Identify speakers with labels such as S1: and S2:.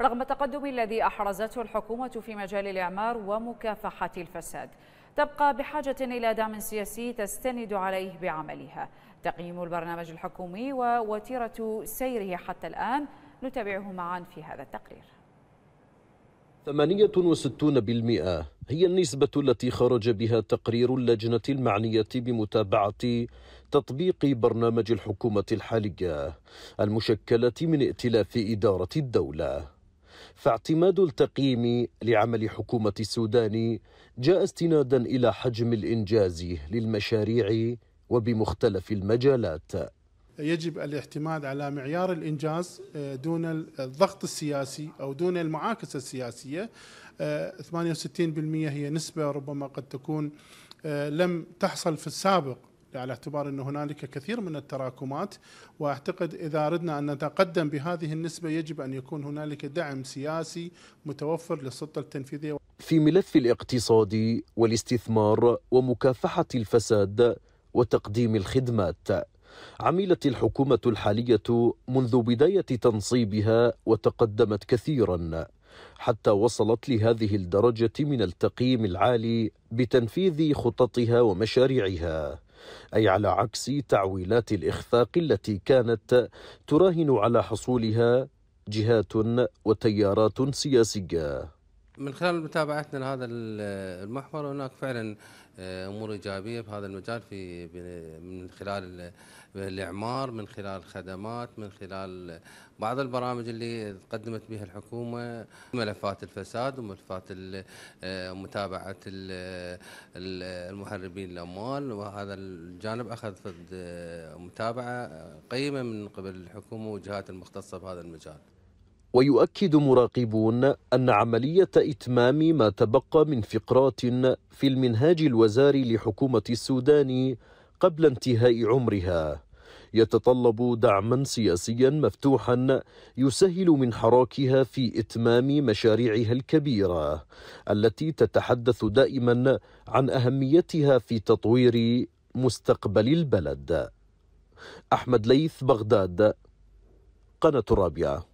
S1: رغم التقدم الذي أحرزته الحكومة في مجال الإعمار ومكافحة الفساد تبقى بحاجة إلى دعم سياسي تستند عليه بعملها تقييم البرنامج الحكومي ووتيرة سيره حتى الآن نتابعه معا
S2: في هذا التقرير
S1: 68% هي النسبة التي خرج بها تقرير اللجنة المعنية بمتابعة تطبيق برنامج الحكومة الحالية المشكلة من ائتلاف إدارة الدولة فاعتماد التقييم لعمل حكومة السودان جاء استنادا إلى حجم الإنجاز للمشاريع وبمختلف المجالات
S3: يجب الاعتماد على معيار الانجاز آه، دون الضغط السياسي او دون المعاكسه السياسيه 68% آه، هي نسبه ربما قد تكون آه، لم تحصل في السابق على اعتبار أن هنالك كثير من التراكمات وأعتقد إذا أردنا أن نتقدم بهذه النسبة يجب أن يكون هنالك دعم سياسي متوفر للسلطة التنفيذية
S1: في ملف الاقتصاد والاستثمار ومكافحة الفساد وتقديم الخدمات عملت الحكومة الحالية منذ بداية تنصيبها وتقدمت كثيرا حتى وصلت لهذه الدرجة من التقييم العالي بتنفيذ خططها ومشاريعها أي على عكس تعويلات الإخفاق التي كانت تراهن على حصولها جهات وتيارات سياسيه
S2: من خلال متابعتنا لهذا المحور هناك فعلا آه، امور ايجابيه في هذا المجال في من خلال الاعمار من خلال الخدمات من خلال بعض البرامج اللي قدمت بها الحكومه ملفات الفساد وملفات آه، متابعه المهربين الاموال وهذا الجانب اخذ آه، متابعه قيمه من قبل الحكومه والجهات المختصه بهذا المجال
S1: ويؤكد مراقبون أن عملية إتمام ما تبقى من فقرات في المنهاج الوزاري لحكومة السودان قبل انتهاء عمرها يتطلب دعما سياسيا مفتوحا يسهل من حراكها في إتمام مشاريعها الكبيرة التي تتحدث دائما عن أهميتها في تطوير مستقبل البلد أحمد ليث بغداد قناة الرابعة